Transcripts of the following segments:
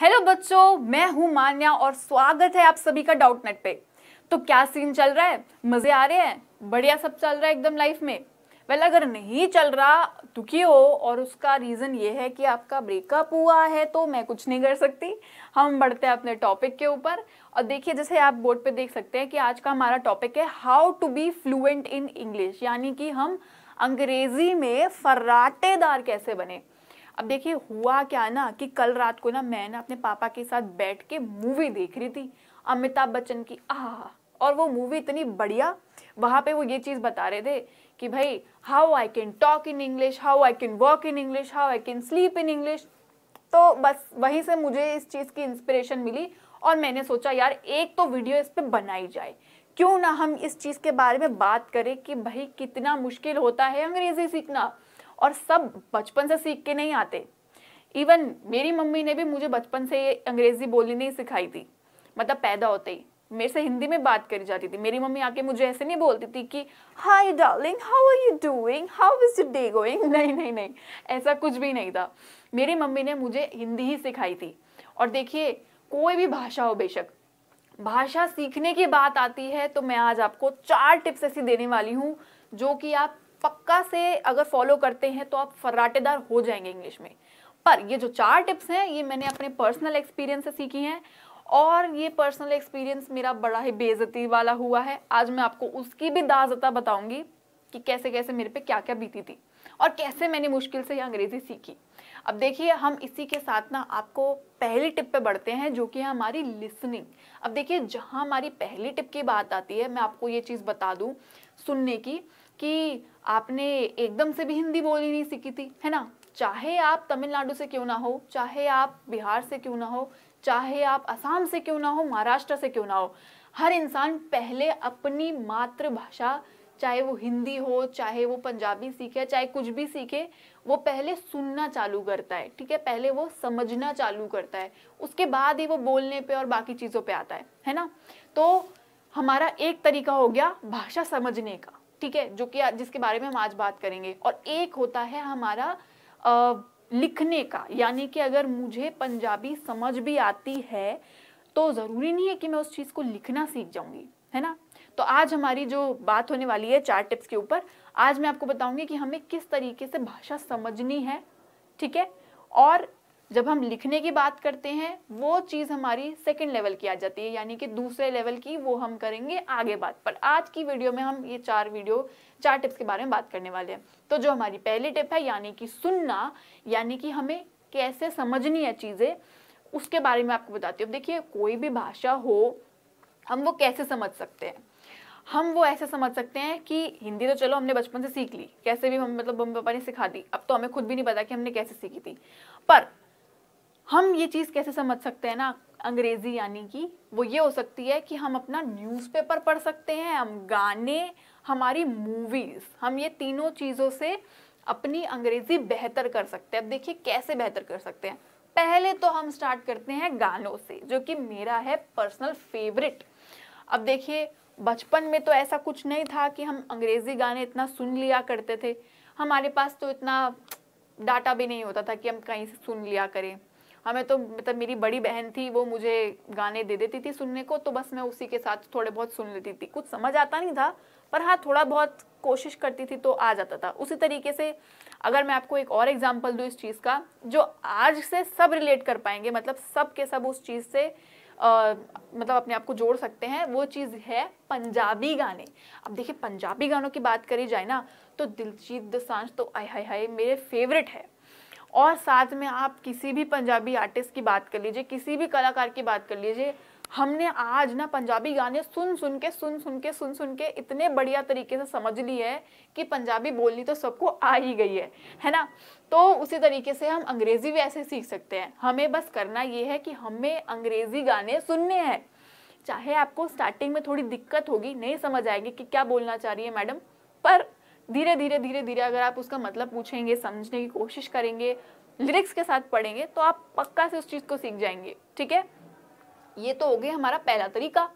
hello बच्चों मैं हूं मान्या और स्वागत है आप सभी का डाउट नेट पे तो क्या सीन चल रहा है मजे आ रहे हैं बढ़िया सब चल रहा है एकदम लाइफ में वेल अगर नहीं चल रहा दुखी हो और उसका रीज़न ये है कि आपका ब्रेकअप हुआ है तो मैं कुछ नहीं कर सकती हम बढ़ते हैं अपने टॉपिक के ऊपर और देखिए जैसे आप बोर्ड पे देख सकते हैं कि आज का हमारा टॉपिक है how to be fluent in English यानी कि हम अंग्रेज़ी में फर्राटेदार कैसे बने अब देखिए हुआ क्या ना कि कल रात को ना मैं ना अपने पापा के साथ बैठ के मूवी देख रही थी अमिताभ बच्चन की आह और वो मूवी इतनी बढ़िया वहाँ पे वो ये चीज़ बता रहे थे कि भाई how I can talk in English how I can work in English how I can sleep in English तो बस वहीं से मुझे इस चीज़ की इंस्पिरेशन मिली और मैंने सोचा यार एक तो वीडियो इस पर बनाई जाए क्यों ना हम इस चीज़ के बारे में बात करें कि भाई कितना मुश्किल होता है अंग्रेज़ी सीखना और सब बचपन से सीख के नहीं आते इवन मेरी मम्मी ने भी मुझे बचपन से ये अंग्रेज़ी बोलनी नहीं सिखाई थी मतलब पैदा होते ही मेरे से हिंदी में बात करी जाती थी मेरी मम्मी आके मुझे ऐसे नहीं बोलती थी कि hi darling how are you doing how is you day going नहीं नहीं नहीं ऐसा कुछ भी नहीं था मेरी मम्मी ने मुझे हिंदी ही सिखाई थी और देखिए कोई भी भाषा हो बेशक भाषा सीखने की बात आती है तो मैं आज आपको चार टिप्स ऐसी देने वाली हूँ जो कि आप पक्का से अगर फॉलो करते हैं तो आप फर्राटेदार हो जाएंगे इंग्लिश में पर ये जो चार टिप्स हैं ये मैंने अपने पर्सनल एक्सपीरियंस से सीखी हैं और ये पर्सनल एक्सपीरियंस मेरा बड़ा ही बेजती वाला हुआ है आज मैं आपको उसकी भी दाजता बताऊंगी कि कैसे कैसे मेरे पे क्या क्या बीती थी और कैसे मैंने मुश्किल से ये अंग्रेज़ी सीखी अब देखिए हम इसी के साथ ना आपको पहली टिप पे बढ़ते हैं जो कि है हमारी लिसनिंग अब देखिए जहाँ हमारी पहली टिप की बात आती है मैं आपको ये चीज़ बता दूँ सुनने की कि आपने एकदम से भी हिंदी बोली नहीं सीखी थी है ना चाहे आप तमिलनाडु से क्यों ना हो चाहे आप बिहार से क्यों ना हो चाहे आप असम से क्यों ना हो महाराष्ट्र से क्यों ना हो हर इंसान पहले अपनी मातृभाषा चाहे वो हिंदी हो चाहे वो पंजाबी सीखे चाहे कुछ भी सीखे वो पहले सुनना चालू करता है ठीक है पहले वो समझना चालू करता है उसके बाद ही वो बोलने पे और बाकी चीज़ों पे आता है है ना तो हमारा एक तरीका हो गया भाषा समझने का ठीक है जो कि जिसके बारे में हम आज बात करेंगे और एक होता है हमारा आ, लिखने का यानी कि अगर मुझे पंजाबी समझ भी आती है तो ज़रूरी नहीं है कि मैं उस चीज़ को लिखना सीख जाऊंगी है ना तो आज हमारी जो बात होने वाली है चार टिप्स के ऊपर आज मैं आपको बताऊंगी कि हमें किस तरीके से भाषा समझनी है ठीक है और जब हम लिखने की बात करते हैं वो चीज़ हमारी सेकेंड लेवल की आ जाती है यानी कि दूसरे लेवल की वो हम करेंगे आगे बात पर आज की वीडियो में हम ये चार वीडियो चार टिप्स के बारे में बात करने वाले हैं तो जो हमारी पहली टिप है यानी कि सुनना यानी कि हमें कैसे समझनी है चीज़ें उसके बारे में आपको बताती हूँ देखिए कोई भी भाषा हो हम वो कैसे समझ सकते हैं हम वो ऐसे समझ सकते हैं कि हिंदी तो चलो हमने बचपन से सीख ली कैसे भी हम मतलब मम्मी पापा ने सिखा दी अब तो हमें खुद भी नहीं पता कि हमने कैसे सीखी थी पर हम ये चीज़ कैसे समझ सकते हैं ना अंग्रेज़ी यानी कि वो ये हो सकती है कि हम अपना न्यूज़पेपर पढ़ सकते हैं हम गाने हमारी मूवीज़ हम ये तीनों चीज़ों से अपनी अंग्रेज़ी बेहतर कर सकते हैं अब देखिए कैसे बेहतर कर सकते हैं पहले तो हम स्टार्ट करते हैं गानों से जो कि मेरा है पर्सनल फेवरेट अब देखिए बचपन में तो ऐसा कुछ नहीं था कि हम अंग्रेज़ी गाने इतना सुन लिया करते थे हमारे पास तो इतना डाटा भी नहीं होता था कि हम कहीं से सुन लिया करें हमें तो मतलब मेरी बड़ी बहन थी वो मुझे गाने दे देती थी सुनने को तो बस मैं उसी के साथ थोड़े बहुत सुन लेती थी कुछ समझ आता नहीं था पर हाँ थोड़ा बहुत कोशिश करती थी तो आ जाता था उसी तरीके से अगर मैं आपको एक और एग्जाम्पल दूँ इस चीज़ का जो आज से सब रिलेट कर पाएंगे मतलब सब के सब उस चीज़ से आ, मतलब अपने आप को जोड़ सकते हैं वो चीज़ है पंजाबी गाने अब देखिए पंजाबी गानों की बात करी जाए ना तो दिलजीत दसांझ तो आय हाय हाय मेरे फेवरेट है और साथ में आप किसी भी पंजाबी आर्टिस्ट की बात कर लीजिए किसी भी कलाकार की बात कर लीजिए हमने आज ना पंजाबी गाने सुन सुन के सुन सुन के सुन सुन के इतने बढ़िया तरीके से समझ ली है कि पंजाबी बोलनी तो सबको आ ही गई है है ना तो उसी तरीके से हम अंग्रेज़ी भी ऐसे सीख सकते हैं हमें बस करना ये है कि हमें अंग्रेज़ी गाने सुनने हैं चाहे आपको स्टार्टिंग में थोड़ी दिक्कत होगी नहीं समझ आएगी कि क्या बोलना चाह रही है मैडम पर धीरे धीरे धीरे धीरे अगर आप उसका मतलब पूछेंगे समझने की कोशिश करेंगे लिरिक्स के साथ पढ़ेंगे तो आप पक्का से उस चीज़ को सीख जाएंगे ठीक है ये तो हो गया हमारा पहला तरीका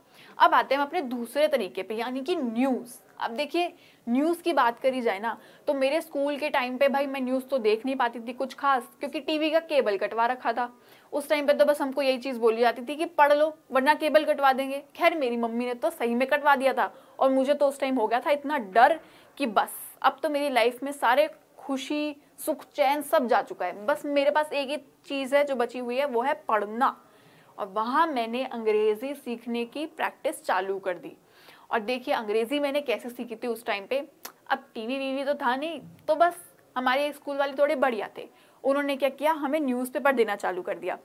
अब आते हैं हम अपने दूसरे तरीके पे यानी कि न्यूज़ अब देखिए न्यूज़ की बात करी जाए ना तो मेरे स्कूल के टाइम पे भाई मैं न्यूज़ तो देख नहीं पाती थी कुछ खास क्योंकि टीवी का केबल कटवा रखा था उस टाइम पे तो बस हमको यही चीज़ बोली जाती थी कि पढ़ लो वरना केबल कटवा देंगे खैर मेरी मम्मी ने तो सही में कटवा दिया था और मुझे तो उस टाइम हो गया था इतना डर कि बस अब तो मेरी लाइफ में सारे खुशी सुख चैन सब जा चुका है बस मेरे पास एक ही चीज़ है जो बची हुई है वो है पढ़ना और वहाँ मैंने अंग्रेज़ी सीखने की प्रैक्टिस चालू कर दी और देखिए अंग्रेज़ी मैंने कैसे सीखी थी उस टाइम पे अब टीवी वीवी तो था नहीं तो बस हमारे स्कूल वाले थोड़े बढ़िया थे उन्होंने क्या किया हमें न्यूज़पेपर देना चालू कर दिया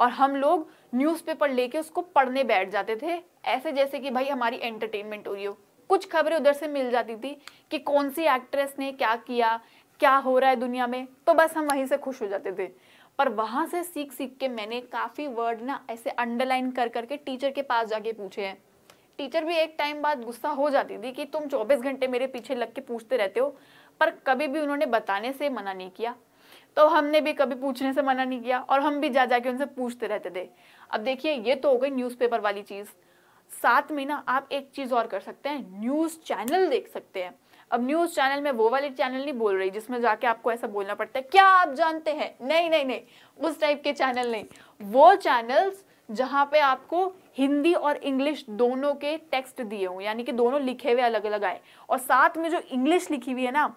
और हम लोग न्यूज़पेपर लेके उसको पढ़ने बैठ जाते थे ऐसे जैसे कि भाई हमारी एंटरटेनमेंट हो रही हो कुछ खबरें उधर से मिल जाती थी कि कौन सी एक्ट्रेस ने क्या किया क्या हो रहा है दुनिया में तो बस हम वहीं से खुश हो जाते थे पर वहाँ से सीख सीख के मैंने काफ़ी वर्ड ना ऐसे अंडरलाइन कर करके टीचर के पास जाके पूछे हैं टीचर भी एक टाइम बाद गुस्सा हो जाती थी कि तुम 24 घंटे मेरे पीछे लग के पूछते रहते हो पर कभी भी उन्होंने बताने से मना नहीं किया तो हमने भी कभी पूछने से मना नहीं किया और हम भी जा जाके उनसे पूछते रहते थे अब देखिए ये तो हो गई न्यूज़पेपर वाली चीज़ साथ में ना आप एक चीज़ और कर सकते हैं न्यूज़ चैनल देख सकते हैं अब न्यूज़ चैनल में वो वाली चैनल नहीं बोल रही जिसमें जाके आपको ऐसा बोलना पड़ता है क्या आप जानते हैं नहीं नहीं नहीं उस टाइप के चैनल नहीं वो चैनल्स जहाँ पे आपको हिंदी और इंग्लिश दोनों के टेक्स्ट दिए हों यानी कि दोनों लिखे हुए अलग अलग आए और साथ में जो इंग्लिश लिखी हुई है ना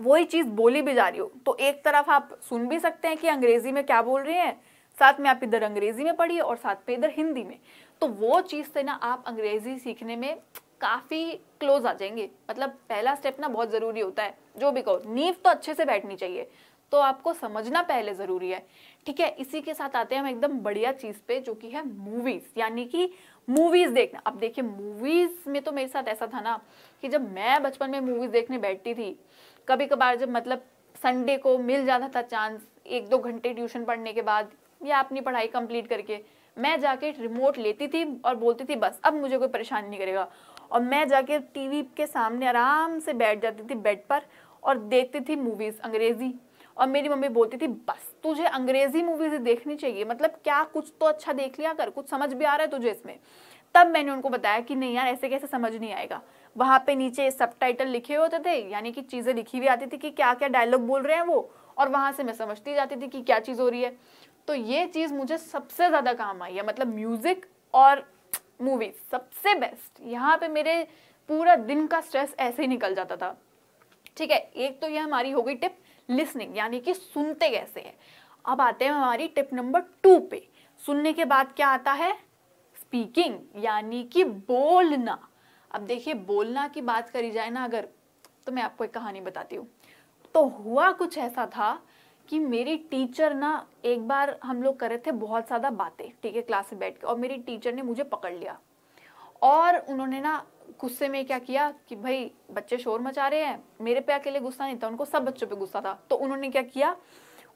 वही चीज़ बोली भी जा रही हो तो एक तरफ आप सुन भी सकते हैं कि अंग्रेज़ी में क्या बोल रही हैं साथ में आप इधर अंग्रेजी में पढ़िए और साथ में इधर हिंदी में तो वो चीज़ से ना आप अंग्रेजी सीखने में काफ़ी क्लोज आ जाएंगे मतलब पहला स्टेप ना बहुत ज़रूरी होता है जो भी कहो नींव तो अच्छे से बैठनी चाहिए तो आपको समझना पहले ज़रूरी है ठीक है इसी के साथ आते हैं हम एकदम बढ़िया चीज़ पे जो कि है मूवीज़ यानी कि मूवीज़ देखना अब देखिए मूवीज़ में तो मेरे साथ ऐसा था ना कि जब मैं बचपन में मूवीज़ देखने बैठती थी कभी कभार जब मतलब संडे को मिल जाता था चांस एक दो घंटे ट्यूशन पढ़ने के बाद या अपनी पढ़ाई कंप्लीट करके मैं जाके रिमोट लेती थी और बोलती थी बस अब मुझे कोई परेशान नहीं करेगा और मैं जाके टीवी के सामने आराम से बैठ जाती थी बेड पर और देखती थी मूवीज़ अंग्रेज़ी और मेरी मम्मी बोलती थी बस तुझे अंग्रेज़ी मूवीज़ देखनी चाहिए मतलब क्या कुछ तो अच्छा देख लिया कर कुछ समझ भी आ रहा है तुझे इसमें तब मैंने उनको बताया कि नहीं यार ऐसे कैसे समझ नहीं आएगा वहाँ पे नीचे सब टाइटल लिखे होते थे यानी कि चीज़ें लिखी हुई आती थी कि क्या क्या डायलॉग बोल रहे हैं वो और वहाँ से मैं समझती जाती थी कि क्या चीज़ हो रही है तो ये चीज़ मुझे सबसे ज़्यादा काम आई है मतलब म्यूज़िक और मूवीज सबसे बेस्ट यहाँ पे मेरे पूरा दिन का स्ट्रेस ऐसे ही निकल जाता था ठीक है एक तो ये हमारी हो गई टिप लिसनिंग यानी कि सुनते कैसे हैं अब आते हैं हमारी टिप नंबर टू पे सुनने के बाद क्या आता है स्पीकिंग यानी कि बोलना अब देखिए बोलना की बात करी जाए ना अगर तो मैं आपको एक कहानी बताती हूँ तो हुआ कुछ ऐसा था कि मेरी टीचर ना एक बार हम लोग कर रहे थे बहुत ज़्यादा बातें ठीक है क्लास में बैठ के और मेरी टीचर ने मुझे पकड़ लिया और उन्होंने ना गुस्से में क्या किया कि भाई बच्चे शोर मचा रहे हैं मेरे पे अकेले गुस्सा नहीं था उनको सब बच्चों पे गुस्सा था तो उन्होंने क्या किया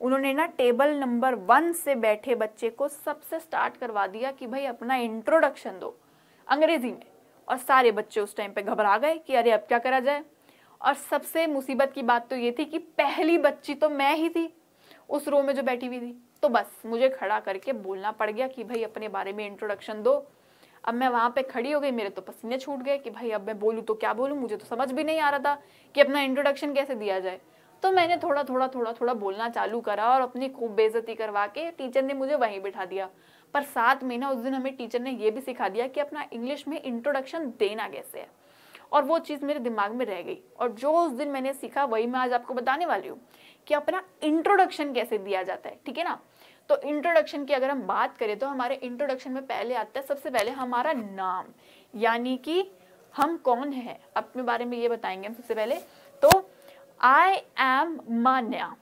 उन्होंने ना टेबल नंबर वन से बैठे बच्चे को सबसे स्टार्ट करवा दिया कि भाई अपना इंट्रोडक्शन दो अंग्रेजी में और सारे बच्चे उस टाइम पे घबरा गए कि अरे अब क्या करा जाए और सबसे मुसीबत की बात तो ये थी कि पहली बच्ची तो मैं ही थी उस रो में जो बैठी हुई थी तो बस मुझे खड़ा करके बोलना पड़ गया कि भाई अपने बारे में इंट्रोडक्शन दो अब मैं वहाँ पे खड़ी हो गई मेरे तो पसीने छूट गए कि भाई अब मैं बोलूँ तो क्या बोलूँ मुझे तो समझ भी नहीं आ रहा था कि अपना इंट्रोडक्शन कैसे दिया जाए तो मैंने थोड़ा थोड़ा थोड़ा थोड़ा बोलना चालू करा और अपनी खूब बेजती करवा के टीचर ने मुझे वहीं बिठा दिया पर साथ में ना उस दिन हमें टीचर ने यह भी सिखा दिया कि अपना इंग्लिश में इंट्रोडक्शन देना कैसे है और वो चीज़ मेरे दिमाग में रह गई और जो उस दिन मैंने सीखा वही मैं आज आपको बताने वाली हूँ कि अपना इंट्रोडक्शन कैसे दिया जाता है ठीक है ना तो इंट्रोडक्शन की अगर हम बात करें तो हमारे इंट्रोडक्शन में पहले आता है सबसे पहले हमारा नाम यानी कि हम कौन है अपने बारे में ये बताएंगे हम सबसे पहले तो आई एम मान्या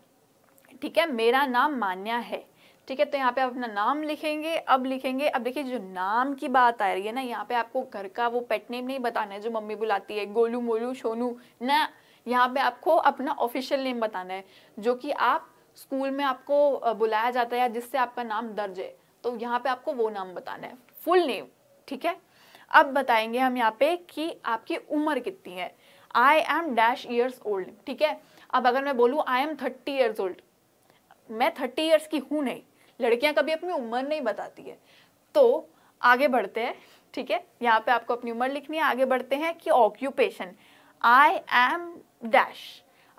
ठीक है मेरा नाम मान्या है ठीक है तो यहाँ पे आप अपना नाम लिखेंगे अब लिखेंगे अब देखिए जो नाम की बात आ रही है ना यहाँ पे आपको घर का वो पेट नेम नहीं बताना है जो मम्मी बुलाती है गोलू मोलू सोनू ना यहाँ पे आपको अपना ऑफिशियल नेम बताना है जो कि आप स्कूल में आपको बुलाया जाता है या जिससे आपका नाम दर्ज है तो यहाँ पे आपको वो नाम बताना है फुल नेम ठीक है अब बताएंगे हम यहाँ पे कि आपकी उम्र कितनी है I am dash years old ठीक है अब अगर मैं बोलूँ I am thirty years old मैं थर्टी ईयर्स की हूँ नहीं लड़कियां कभी अपनी उम्र नहीं बताती है तो आगे बढ़ते हैं ठीक है यहाँ पे आपको अपनी उम्र लिखनी है आगे बढ़ते हैं कि ऑक्यूपेशन आई एम डैश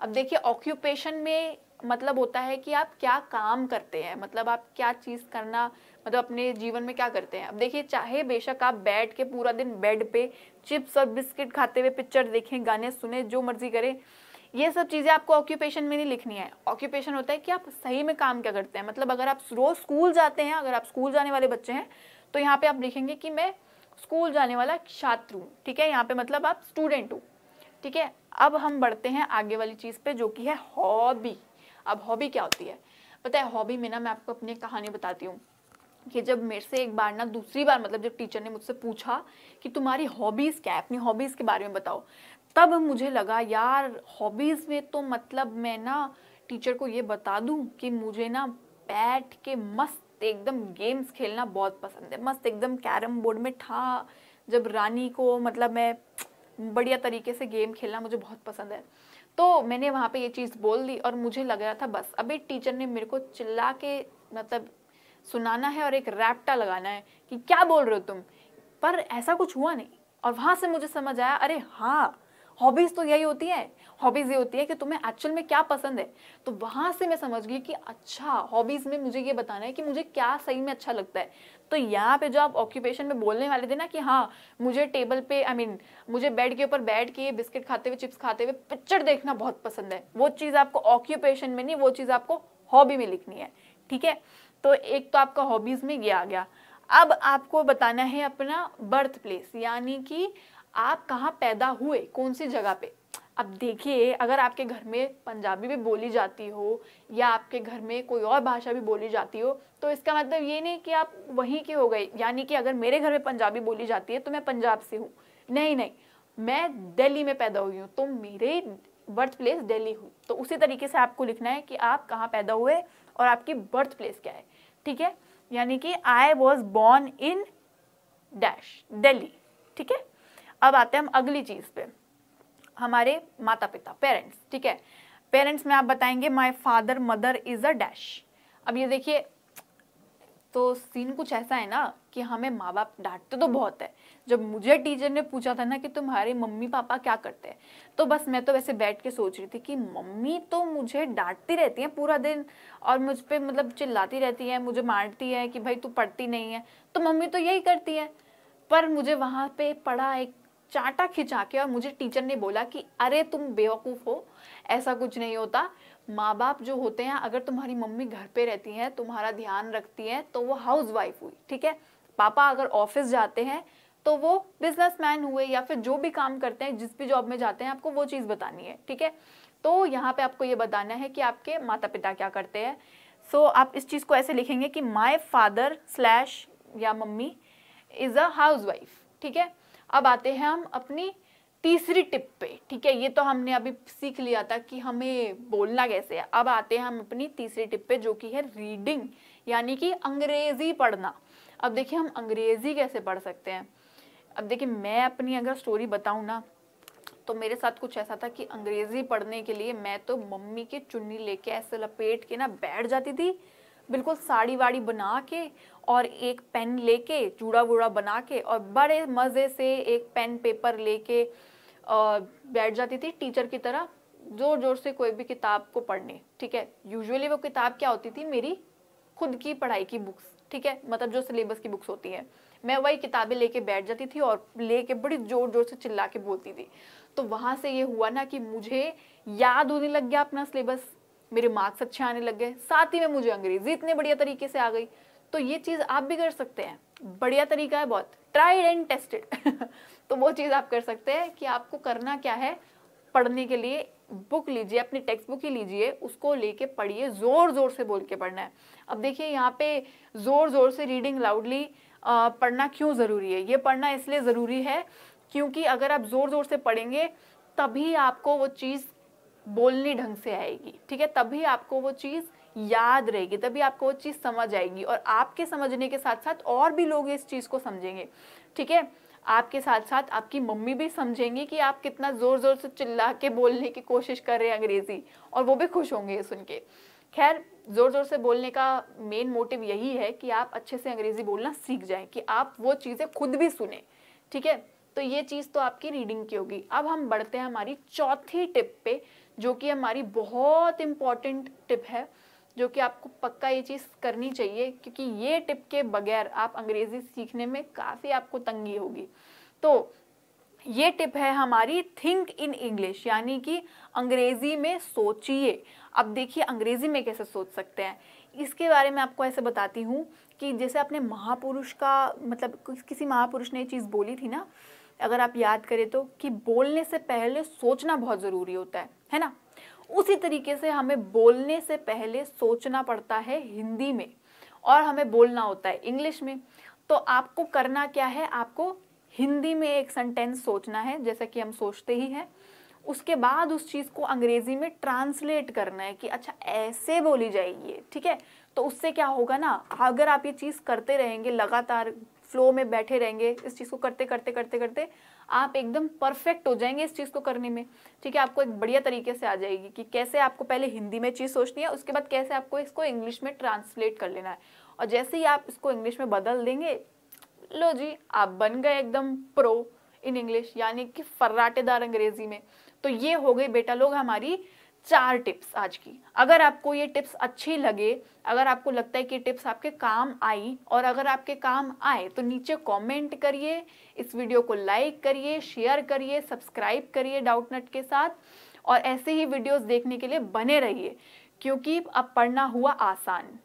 अब देखिए ऑक्यूपेशन में मतलब होता है कि आप क्या काम करते हैं मतलब आप क्या चीज़ करना मतलब अपने जीवन में क्या करते हैं अब देखिए चाहे बेशक आप बैठ के पूरा दिन बेड पे चिप्स और बिस्किट खाते हुए पिक्चर देखें गाने सुने जो मर्जी करें ये सब चीज़ें आपको ऑक्यूपेशन में नहीं लिखनी है ऑक्यूपेशन होता है कि आप सही में काम क्या करते हैं मतलब अगर आप रोज़ स्कूल जाते हैं अगर आप स्कूल जाने वाले बच्चे हैं तो यहाँ पे आप लिखेंगे कि मैं स्कूल जाने वाला छात्र हूँ ठीक है यहाँ पे मतलब आप स्टूडेंट हूँ ठीक है अब हम बढ़ते हैं आगे वाली चीज़ पे जो कि है हॉबी अब हॉबी क्या होती है पता है हॉबी में ना मैं आपको अपनी कहानी बताती हूँ कि जब मेरे से एक बार ना दूसरी बार मतलब जब टीचर ने मुझसे पूछा कि तुम्हारी हॉबीज़ क्या है अपनी हॉबीज़ के बारे में बताओ तब मुझे लगा यार हॉबीज़ में तो मतलब मैं ना टीचर को ये बता दूँ कि मुझे ना बैठ के मस्त एकदम गेम्स खेलना बहुत पसंद है मस्त एकदम कैरम बोर्ड में ठा जब रानी को मतलब मैं बढ़िया तरीके से गेम खेलना मुझे बहुत पसंद है तो मैंने वहाँ पे ये चीज़ बोल दी और मुझे लग रहा था बस अभी टीचर ने मेरे को चिल्ला के मतलब सुनाना है और एक रैप्टा लगाना है कि क्या बोल रहे हो तुम पर ऐसा कुछ हुआ नहीं और वहाँ से मुझे समझ आया अरे हाँ हॉबीज तो यही होती है हॉबीज ये होती है कि तुम्हें एक्चुअल में क्या पसंद है तो वहां से मैं समझ गई कि अच्छा हॉबीज में मुझे ये बताना है कि मुझे क्या सही में अच्छा लगता है तो यहाँ पे जो आप ऑक्यूपेशन में बोलने वाले थे ना कि हाँ मुझे टेबल पे आई I मीन mean, मुझे बेड के ऊपर बैठ के बिस्किट खाते हुए चिप्स खाते हुए पिक्चर देखना बहुत पसंद है वो चीज़ आपको ऑक्यूपेशन में नहीं वो चीज़ आपको हॉबी में लिखनी है ठीक है तो एक तो आपका हॉबीज़ में ये आ गया अब आपको बताना है अपना बर्थ प्लेस यानी कि आप कहाँ पैदा हुए कौन सी जगह पे अब देखिए अगर आपके घर में पंजाबी भी बोली जाती हो या आपके घर में कोई और भाषा भी बोली जाती हो तो इसका मतलब ये नहीं कि आप वहीं के हो गए यानी कि अगर मेरे घर में पंजाबी बोली जाती है तो मैं पंजाब से हूँ नहीं नहीं मैं दिल्ली में पैदा हुई हूँ तो मेरे बर्थ प्लेस दिल्ली हुई तो उसी तरीके से आपको लिखना है कि आप कहाँ पैदा हुए और आपकी बर्थ प्लेस क्या है ठीक है यानी कि I was born in dash Delhi ठीक है अब आते हैं हम अगली चीज़ पे हमारे माता पिता पेरेंट्स ठीक है पेरेंट्स में आप बताएंगे my father mother is a dash अब ये देखिए तो सीन कुछ ऐसा है ना कि हमें माँ बाप डांटते तो बहुत है जब मुझे टीचर ने पूछा था ना कि तुम्हारे मम्मी पापा क्या करते हैं तो बस मैं तो वैसे बैठ के सोच रही थी कि मम्मी तो मुझे डांटती रहती है पूरा दिन और मुझ पर मतलब चिल्लाती रहती है मुझे मारती है कि भाई तू पढ़ती नहीं है तो मम्मी तो यही करती है पर मुझे वहाँ पे पड़ा एक चाटा खिंचा के और मुझे टीचर ने बोला कि अरे तुम बेवकूफ़ हो ऐसा कुछ नहीं होता माँ बाप जो होते हैं अगर तुम्हारी मम्मी घर पे रहती हैं तुम्हारा ध्यान रखती हैं तो वो हाउस वाइफ हुई ठीक है पापा अगर ऑफिस जाते हैं तो वो बिजनेसमैन हुए या फिर जो भी काम करते हैं जिस भी जॉब में जाते हैं आपको वो चीज़ बतानी है ठीक है तो यहाँ पे आपको ये बताना है कि आपके माता पिता क्या करते हैं सो so, आप इस चीज़ को ऐसे लिखेंगे कि माई फादर स्लैश या mummy is a housewife ठीक है अब आते हैं हम अपनी तीसरी टिप पे ठीक है ये तो हमने अभी सीख लिया था कि हमें बोलना कैसे है अब आते हैं हम अपनी तीसरी टिप पे जो कि है रीडिंग यानी कि अंग्रेज़ी पढ़ना अब देखिए हम अंग्रेज़ी कैसे पढ़ सकते हैं अब देखिए मैं अपनी अगर स्टोरी बताऊँ ना तो मेरे साथ कुछ ऐसा था कि अंग्रेज़ी पढ़ने के लिए मैं तो मम्मी की चुन्नी लेके ऐसे लपेट के ना बैठ जाती थी बिल्कुल साड़ी वाड़ी बना के और एक पेन लेके चूड़ा वूड़ा बना के और बड़े मज़े से एक पेन पेपर लेके बैठ जाती थी टीचर की तरह ज़ोर ज़ोर से कोई भी किताब को पढ़ने ठीक है यूजुअली वो किताब क्या होती थी मेरी खुद की पढ़ाई की बुक्स ठीक है मतलब जो सिलेबस की बुक्स होती हैं मैं वही किताबें लेके बैठ जाती थी और लेके बड़ी ज़ोर ज़ोर से चिल्ला के बोलती थी तो वहाँ से ये हुआ ना कि मुझे याद होने लग गया अपना सिलेबस मेरे मार्क्स अच्छे आने लग गए साथ ही में मुझे अंग्रेजी इतने बढ़िया तरीके से आ गई तो ये चीज़ आप भी कर सकते हैं बढ़िया तरीका है बहुत ट्राइड एंड टेस्टेड तो वो चीज़ आप कर सकते हैं कि आपको करना क्या है पढ़ने के लिए बुक लीजिए अपनी टेक्स्ट बुक ही लीजिए उसको लेके पढ़िए ज़ोर ज़ोर से बोल के पढ़ना है अब देखिए यहाँ पे ज़ोर ज़ोर से रीडिंग लाउडली पढ़ना क्यों ज़रूरी है ये पढ़ना इसलिए ज़रूरी है क्योंकि अगर आप ज़ोर ज़ोर से पढ़ेंगे तभी आपको वो चीज़ बोलनी ढंग से आएगी ठीक है तभी आपको वो चीज़ याद रहेगी तभी आपको वो चीज़ समझ आएगी और आपके समझने के साथ साथ और भी लोग इस चीज़ को समझेंगे ठीक है आपके साथ साथ आपकी मम्मी भी समझेंगी कि आप कितना ज़ोर ज़ोर से चिल्ला के बोलने की कोशिश कर रहे हैं अंग्रेज़ी और वो भी खुश होंगे ये सुन के खैर ज़ोर ज़ोर से बोलने का मेन मोटिव यही है कि आप अच्छे से अंग्रेज़ी बोलना सीख जाएं कि आप वो चीज़ें खुद भी सुने ठीक है तो ये चीज़ तो आपकी रीडिंग की होगी अब हम बढ़ते हैं हमारी चौथी टिप पे जो कि हमारी बहुत इम्पॉर्टेंट टिप है जो कि आपको पक्का ये चीज़ करनी चाहिए क्योंकि ये टिप के बगैर आप अंग्रेज़ी सीखने में काफ़ी आपको तंगी होगी तो ये टिप है हमारी थिंक इन इंग्लिश यानी कि अंग्रेज़ी में सोचिए अब देखिए अंग्रेज़ी में कैसे सोच सकते हैं इसके बारे में आपको ऐसे बताती हूँ कि जैसे अपने महापुरुष का मतलब किसी महापुरुष ने ये चीज़ बोली थी ना अगर आप याद करें तो कि बोलने से पहले सोचना बहुत ज़रूरी होता है है ना उसी तरीके से हमें बोलने से पहले सोचना पड़ता है हिंदी में और हमें बोलना होता है इंग्लिश में तो आपको करना क्या है आपको हिंदी में एक सेंटेंस सोचना है जैसा कि हम सोचते ही हैं उसके बाद उस चीज़ को अंग्रेज़ी में ट्रांसलेट करना है कि अच्छा ऐसे बोली जाएगी ठीक है तो उससे क्या होगा ना अगर आप ये चीज़ करते रहेंगे लगातार फ्लो में बैठे रहेंगे इस चीज़ को करते करते करते करते आप एकदम परफेक्ट हो जाएंगे इस चीज़ को करने में ठीक है आपको एक बढ़िया तरीके से आ जाएगी कि कैसे आपको पहले हिंदी में चीज़ सोचनी है उसके बाद कैसे आपको इसको इंग्लिश में ट्रांसलेट कर लेना है और जैसे ही आप इसको इंग्लिश में बदल देंगे लो जी आप बन गए एकदम प्रो इन इंग्लिश यानी कि फर्राटेदार अंग्रेजी में तो ये हो गई बेटा लोग हमारी चार टिप्स आज की अगर आपको ये टिप्स अच्छी लगे अगर आपको लगता है कि टिप्स आपके काम आई और अगर आपके काम आए तो नीचे कमेंट करिए इस वीडियो को लाइक करिए शेयर करिए सब्सक्राइब करिए डाउटनट के साथ और ऐसे ही वीडियोस देखने के लिए बने रहिए क्योंकि अब पढ़ना हुआ आसान